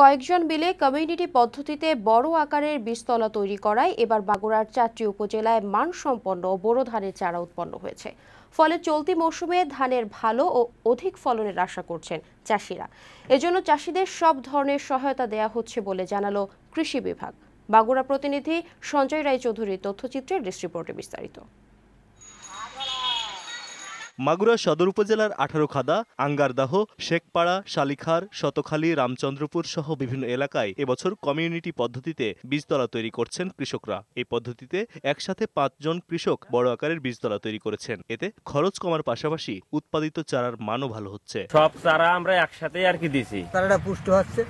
কয়েকজন মিলে কমিউনিটি পদ্ধতিতে বড় আকারের বীজতলা তৈরি করায় এবার বাগুড়ার চারটি উপজেলায় মানসম্পন্ন বোরো ধানের চারা উৎপন্ন হয়েছে ফলে চলতি মৌসুমে ধানের ভালো ও অধিক ফলনের আশা করছেন চাষিরা এজন্য চাষিদের সব ধরনের সহায়তা দেয়া হচ্ছে বলে জানালো কৃষি বিভাগ বাগুড়া প্রতিনিধি সঞ্জয় রায় চৌধুরীর তথ্যচিত্রের ডিস্ট্রিপোর্টে বিস্তারিত মাগুরা সদর উপজেলার আঠারোখাদা আঙ্গারদাহ শেখপাড়া শালিখার শতখালী রামচন্দ্রপুর সহ বিভিন্ন এলাকায় এবছর কমিউনিটি পদ্ধতিতে বীজতলা তৈরি করছেন কৃষকরা এই পদ্ধতিতে একসাথে পাঁচজন কৃষক বড় আকারের বীজতলা তৈরি করেছেন এতে খরচ কমার পাশাপাশি উৎপাদিত চারার মানও ভালো হচ্ছে সব চারা আমরা একসাথে আর কি দিছি চারাটা পুষ্ট হচ্ছে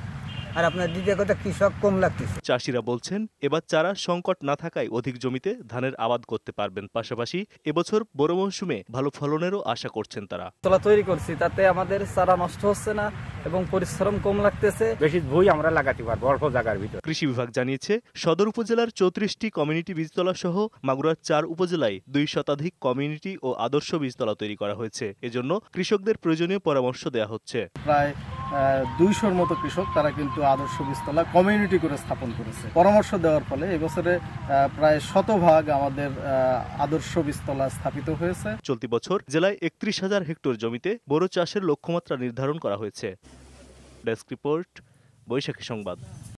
আর আপনার দ্বিতীয় কথা কৃষক কম লাগতেছে চাষিরা বলছেন এবার চারা সংকট না থাকায় অধিক জমিতে ধানের আবাদ করতে পারবেন পাশাপাশি এবছর বড় মৌসুমে ভালো ফলনেরও আশা করছেন তারা তলা তৈরি করছি তাতে আমাদের চারা নষ্ট হচ্ছে না এবং পরিশ্রম কম লাগতেছে বেশি ভুই আমরা লাগাতে পারবো অল্প জায়গার ভিতর কৃষি বিভাগ জানিয়েছে সদর উপজেলার চৌত্রিশটি কমিউনিটি বীজতলা সহ মাগুরার চার উপজেলায় দুই শতাধিক কমিউনিটি ও আদর্শ বীজতলা তৈরি করা হয়েছে এজন্য কৃষকদের প্রয়োজনীয় পরামর্শ দেওয়া হচ্ছে প্রায় দুইশোর মতো কৃষক তারা কিন্তু আদর্শ বীজতলা কমিউনিটি করে স্থাপন করেছে পরামর্শ দেওয়ার ফলে এবছরে প্রায় শতভাগ আমাদের আদর্শ বীজতলা স্থাপিত হয়েছে চলতি বছর জেলায় একত্রিশ হাজার হেক্টর জমিতে বড় চাষের লক্ষ্যমাত্রা নির্ধারণ করা হয়েছে ডেস্ক রিপোর্ট বৈশাখী সংবাদ